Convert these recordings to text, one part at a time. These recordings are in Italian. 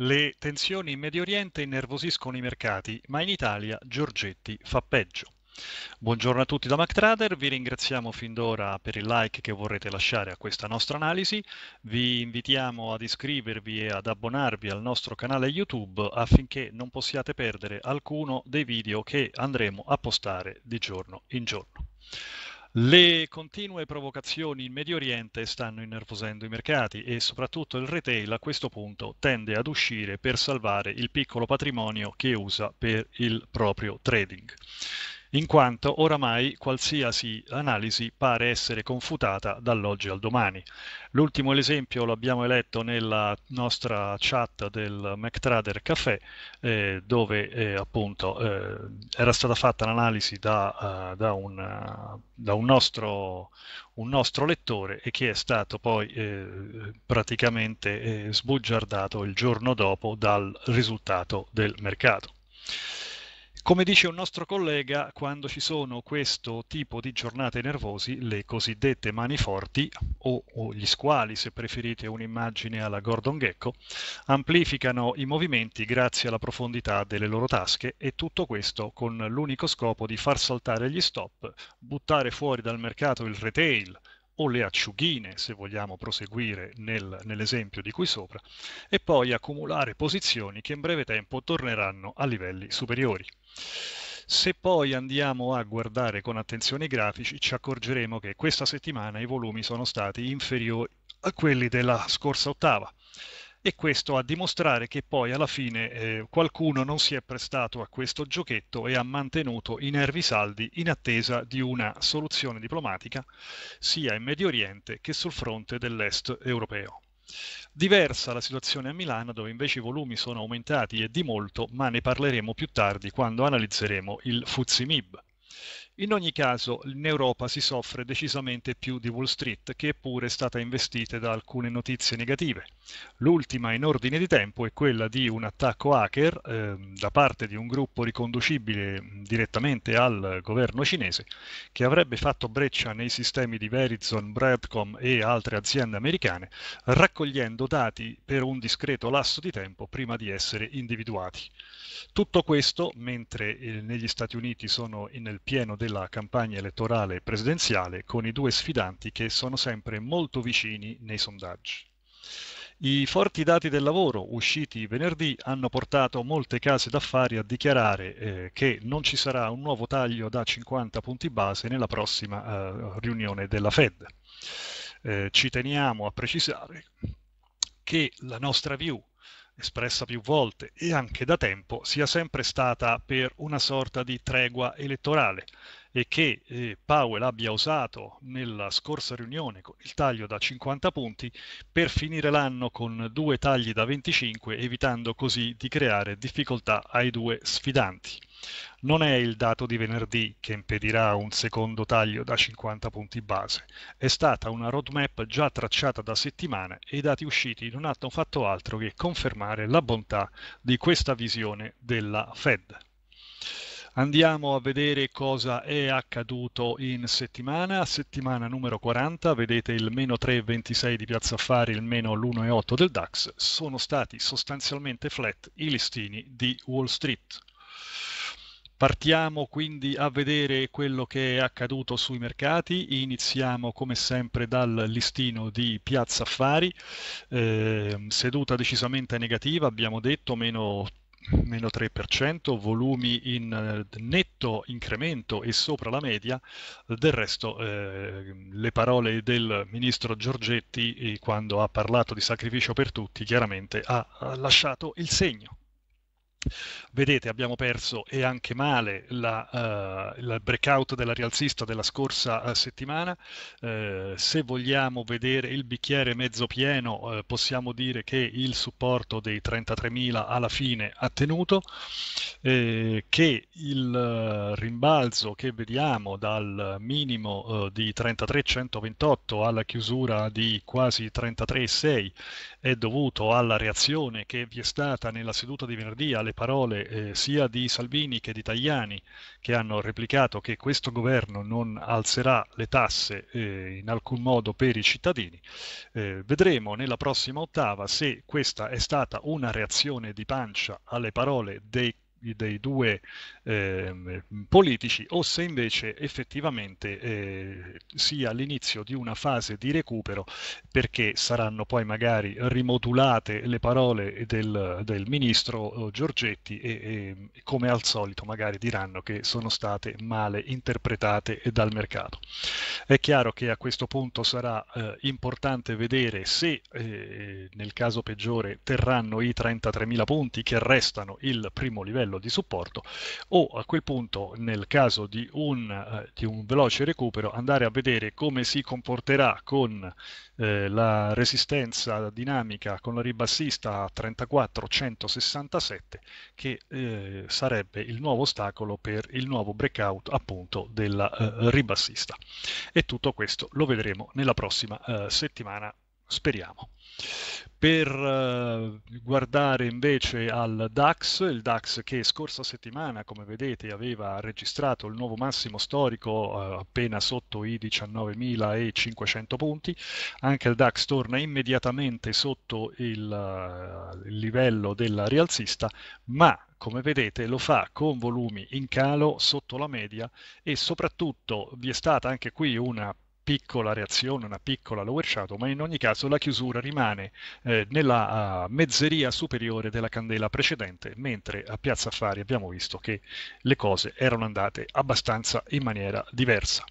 Le tensioni in Medio Oriente innervosiscono i mercati, ma in Italia Giorgetti fa peggio. Buongiorno a tutti da MacTrader, vi ringraziamo fin d'ora per il like che vorrete lasciare a questa nostra analisi, vi invitiamo ad iscrivervi e ad abbonarvi al nostro canale YouTube affinché non possiate perdere alcuno dei video che andremo a postare di giorno in giorno. Le continue provocazioni in Medio Oriente stanno innervosendo i mercati e soprattutto il retail a questo punto tende ad uscire per salvare il piccolo patrimonio che usa per il proprio trading in quanto oramai qualsiasi analisi pare essere confutata dall'oggi al domani. L'ultimo esempio l'abbiamo eletto nella nostra chat del MacTrader Café, eh, dove eh, appunto eh, era stata fatta l'analisi da, uh, da, un, da un, nostro, un, nostro, lettore e che è stato poi eh, praticamente eh, sbugiardato il giorno dopo dal risultato del mercato. Come dice un nostro collega, quando ci sono questo tipo di giornate nervosi, le cosiddette mani forti o, o gli squali, se preferite un'immagine alla Gordon Gecko, amplificano i movimenti grazie alla profondità delle loro tasche e tutto questo con l'unico scopo di far saltare gli stop, buttare fuori dal mercato il retail, o le acciughine, se vogliamo proseguire nel, nell'esempio di qui sopra, e poi accumulare posizioni che in breve tempo torneranno a livelli superiori. Se poi andiamo a guardare con attenzione i grafici, ci accorgeremo che questa settimana i volumi sono stati inferiori a quelli della scorsa ottava e questo a dimostrare che poi alla fine eh, qualcuno non si è prestato a questo giochetto e ha mantenuto i nervi saldi in attesa di una soluzione diplomatica sia in Medio Oriente che sul fronte dell'est europeo. Diversa la situazione a Milano dove invece i volumi sono aumentati e di molto, ma ne parleremo più tardi quando analizzeremo il FUZIMIB. In ogni caso, in Europa si soffre decisamente più di Wall Street, che è pure è stata investita da alcune notizie negative. L'ultima in ordine di tempo è quella di un attacco hacker eh, da parte di un gruppo riconducibile direttamente al governo cinese che avrebbe fatto breccia nei sistemi di Verizon, Broadcom e altre aziende americane, raccogliendo dati per un discreto lasso di tempo prima di essere individuati. Tutto questo mentre eh, negli Stati Uniti sono nel pieno della campagna elettorale presidenziale con i due sfidanti che sono sempre molto vicini nei sondaggi. I forti dati del lavoro usciti venerdì hanno portato molte case d'affari a dichiarare eh, che non ci sarà un nuovo taglio da 50 punti base nella prossima eh, riunione della Fed. Eh, ci teniamo a precisare che la nostra view espressa più volte e anche da tempo, sia sempre stata per una sorta di tregua elettorale e che eh, Powell abbia usato nella scorsa riunione con il taglio da 50 punti per finire l'anno con due tagli da 25, evitando così di creare difficoltà ai due sfidanti. Non è il dato di venerdì che impedirà un secondo taglio da 50 punti base, è stata una roadmap già tracciata da settimane e i dati usciti non hanno fatto altro che confermare la bontà di questa visione della Fed. Andiamo a vedere cosa è accaduto in settimana. Settimana numero 40, vedete il meno 3,26 di Piazza Affari, il meno l'1,8 del DAX. Sono stati sostanzialmente flat i listini di Wall Street. Partiamo quindi a vedere quello che è accaduto sui mercati, iniziamo come sempre dal listino di Piazza Affari, eh, seduta decisamente negativa, abbiamo detto meno meno 3%, volumi in eh, netto incremento e sopra la media, del resto eh, le parole del ministro Giorgetti eh, quando ha parlato di sacrificio per tutti chiaramente ha, ha lasciato il segno. Vedete, abbiamo perso e anche male la, uh, il breakout della rialzista della scorsa eh, settimana. Uh, se vogliamo vedere il bicchiere mezzo pieno, uh, possiamo dire che il supporto dei 33.000 alla fine ha tenuto, che il rimbalzo che vediamo dal minimo di 33.128 alla chiusura di quasi 33.6 è dovuto alla reazione che vi è stata nella seduta di venerdì alle parole eh, sia di Salvini che di Tajani che hanno replicato che questo governo non alzerà le tasse eh, in alcun modo per i cittadini. Eh, vedremo nella prossima ottava se questa è stata una reazione di pancia alle parole dei dei due eh, politici o se invece effettivamente eh, sia l'inizio di una fase di recupero perché saranno poi magari rimodulate le parole del, del ministro eh, Giorgetti e, e, come al solito magari diranno che sono state male interpretate dal mercato. È chiaro che a questo punto sarà eh, importante vedere se eh, nel caso peggiore terranno i 33.000 punti che restano il primo livello livello di supporto o a quel punto nel caso di un, eh, di un veloce recupero andare a vedere come si comporterà con eh, la resistenza dinamica con la ribassista a 34167 che eh, sarebbe il nuovo ostacolo per il nuovo breakout appunto della eh, ribassista e tutto questo lo vedremo nella prossima eh, settimana Speriamo. Per eh, guardare invece al DAX, il DAX che scorsa settimana, come vedete, aveva registrato il nuovo massimo storico eh, appena sotto i 19.500 punti, anche il DAX torna immediatamente sotto il, eh, il livello della rialzista, ma come vedete lo fa con volumi in calo sotto la media e soprattutto vi è stata anche qui una piccola reazione, una piccola lower shadow, ma in ogni caso la chiusura rimane eh, nella mezzeria superiore della candela precedente, mentre a Piazza Affari abbiamo visto che le cose erano andate abbastanza in maniera diversa.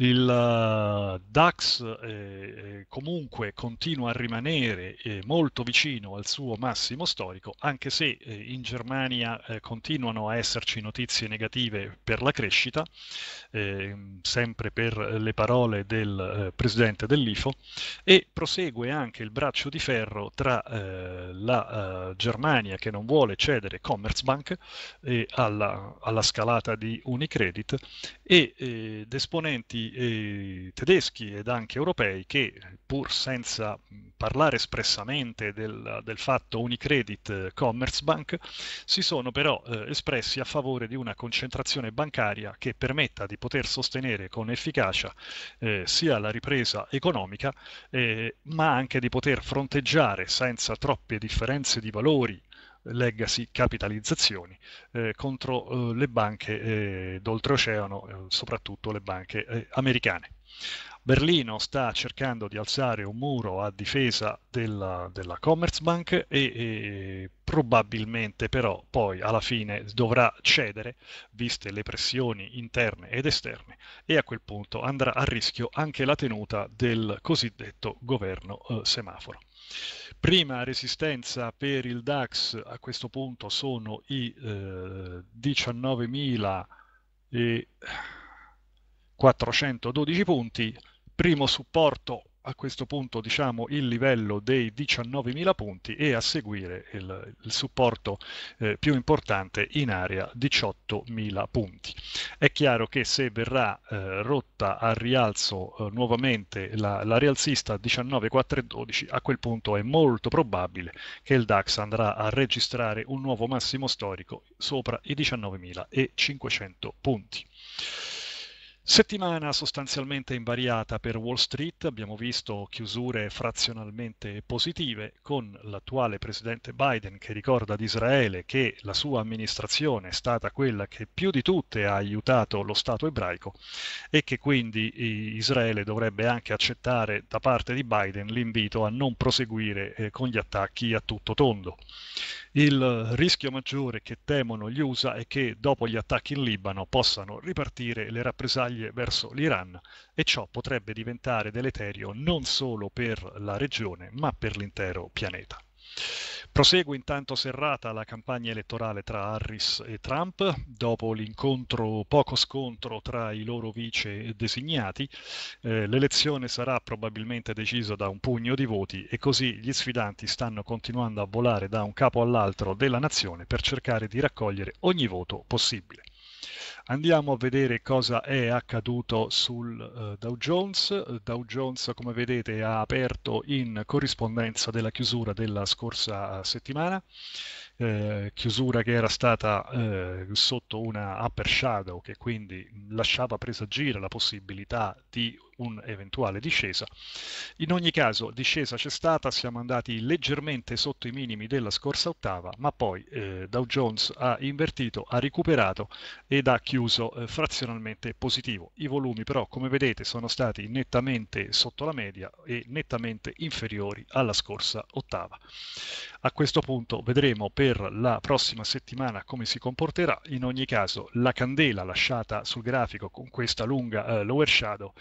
Il eh, DAX eh, eh, comunque continua a rimanere eh, molto vicino al suo massimo storico, anche se eh, in Germania eh, continuano a esserci notizie negative per la crescita, ehm, sempre per le parole del presidente dell'IFO, e prosegue anche il braccio di ferro tra la Germania che non vuole cedere Commerzbank alla, alla, scalata di Unicredit e ed esponenti tedeschi ed anche europei che, pur senza parlare espressamente del, del fatto Unicredit eh, Commerzbank, si sono però eh, espressi a favore di una concentrazione bancaria che permetta di poter sostenere con efficacia eh, sia la ripresa economica, eh, ma anche di poter fronteggiare senza troppe differenze di valori legacy capitalizzazioni eh, contro eh, le banche eh, d'oltreoceano, eh, soprattutto le banche americane. Berlino sta cercando di alzare un muro a difesa della, della Commerzbank e, e, probabilmente però poi alla fine dovrà cedere viste le pressioni interne ed esterne e a quel punto andrà a rischio anche la tenuta del cosiddetto governo eh, semaforo. Prima resistenza per il DAX a questo punto sono i eh, 19.000 punti primo supporto a questo punto diciamo il livello dei 19.000 punti e a seguire il, il supporto eh, più importante in area 18.000 punti. È chiaro che se verrà eh, rotta al rialzo eh, nuovamente la, la rialzista 19.412 a quel punto è molto probabile che il DAX andrà a registrare un nuovo massimo storico sopra i 19.500 punti. Settimana sostanzialmente invariata per Wall Street, abbiamo visto chiusure frazionalmente positive con l'attuale presidente Biden che ricorda ad Israele che la sua amministrazione è stata quella che più di tutte ha aiutato lo Stato ebraico e che quindi eh, Israele dovrebbe anche accettare da parte di Biden l'invito a non proseguire eh, con gli attacchi a tutto tondo. Il rischio maggiore che temono gli USA è che dopo gli attacchi in Libano possano ripartire le rappresaglie verso l'Iran e ciò potrebbe diventare deleterio non solo per la regione ma per l'intero pianeta. Prosegue intanto serrata la campagna elettorale tra Harris e Trump, dopo l'incontro, poco scontro tra i loro vice designati, eh, l'elezione sarà probabilmente decisa da un pugno di voti e così gli sfidanti stanno continuando a volare da un capo all'altro della nazione per cercare di raccogliere ogni voto possibile. Andiamo a vedere cosa è accaduto sul eh, Dow Jones. Dow Jones, come vedete, ha aperto in corrispondenza della chiusura della scorsa eh, settimana, eh, chiusura che era stata eh, sotto una upper shadow che quindi lasciava presagire la possibilità di un'eventuale discesa. In ogni caso discesa c'è stata, siamo andati leggermente sotto i minimi della scorsa ottava, ma poi eh, Dow Jones ha invertito, ha recuperato ed ha chiuso eh, frazionalmente positivo. I volumi però come vedete sono stati nettamente sotto la media e nettamente inferiori alla scorsa ottava. A questo punto vedremo per la prossima settimana come si comporterà, in ogni caso la candela lasciata sul grafico con questa lunga eh, lower shadow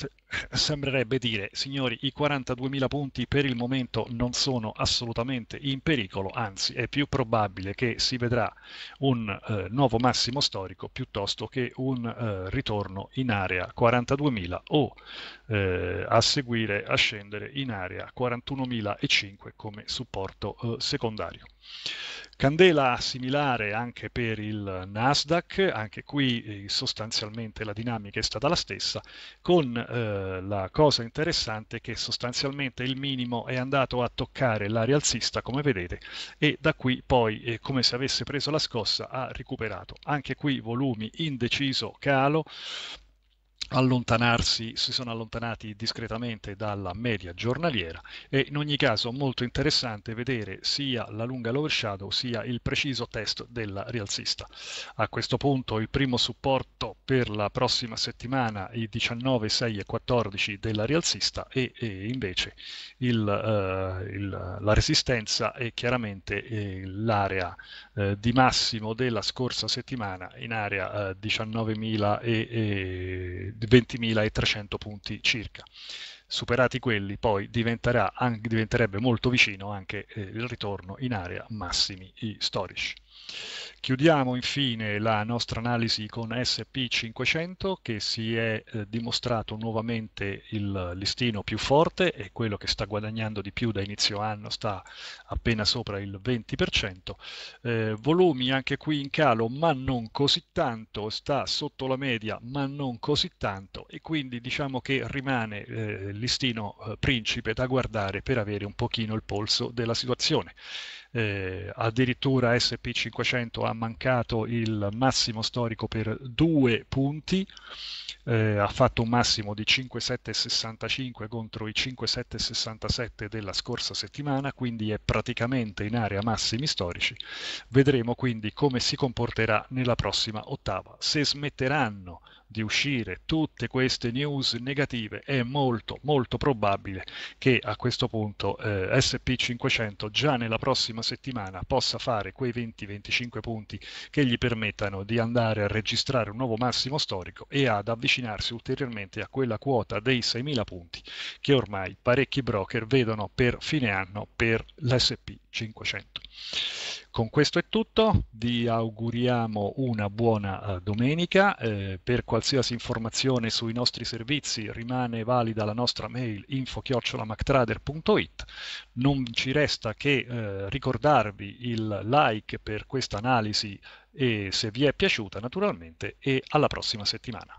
first sembrerebbe dire, signori, i 42.000 punti per il momento non sono assolutamente in pericolo, anzi è più probabile che si vedrà un eh, nuovo massimo storico piuttosto che un eh, ritorno in area 42.000 o eh, a seguire a scendere in area 41.005 come supporto eh, secondario. Candela similare anche per il Nasdaq, anche qui eh, sostanzialmente la dinamica è stata la stessa, con eh, eh, la cosa interessante è che sostanzialmente il minimo è andato a toccare l'area alzista come vedete e da qui poi eh, come se avesse preso la scossa ha recuperato anche qui volumi indeciso calo allontanarsi, si sono allontanati discretamente dalla media giornaliera e in ogni caso molto interessante vedere sia la lunga lower shadow sia il preciso test della rialzista. A questo punto il primo supporto per la prossima settimana i 19, 6 e 14 della rialzista e, e invece il, eh, il, la resistenza è chiaramente eh, l'area eh, di massimo della scorsa settimana in area 19.000 eh, e, e 20.300 punti circa. Superati quelli poi anche, diventerebbe molto vicino anche eh, il ritorno in area massimi storici. Chiudiamo infine la nostra analisi con SP500 che si è eh, dimostrato nuovamente il listino più forte e quello che sta guadagnando di più da inizio anno sta appena sopra il 20%. Eh, volumi anche qui in calo ma non così tanto, sta sotto la media ma non così tanto e quindi diciamo che rimane eh, listino eh, principe da guardare per avere un pochino il polso della situazione eh, addirittura SP500 ha mancato il massimo storico per due punti, eh, ha fatto un massimo di 5,765 contro i 5,767 della scorsa settimana, quindi è praticamente in area massimi storici. Vedremo quindi come si comporterà nella prossima ottava. Se smetteranno di uscire tutte queste news negative è molto molto probabile che a questo punto eh, SP500 già nella prossima prossima settimana possa fare quei 20-25 punti che gli permettano di andare a registrare un nuovo massimo storico e ad avvicinarsi ulteriormente a quella quota dei 6.000 punti che ormai parecchi broker vedono per fine anno per l'SP 500. Con questo è tutto, vi auguriamo una buona eh, domenica, eh, per qualsiasi informazione sui nostri servizi rimane valida la nostra mail info-mactrader.it, non ci resta che eh, ricordarvi il like per questa analisi e se vi è piaciuta naturalmente e alla prossima settimana.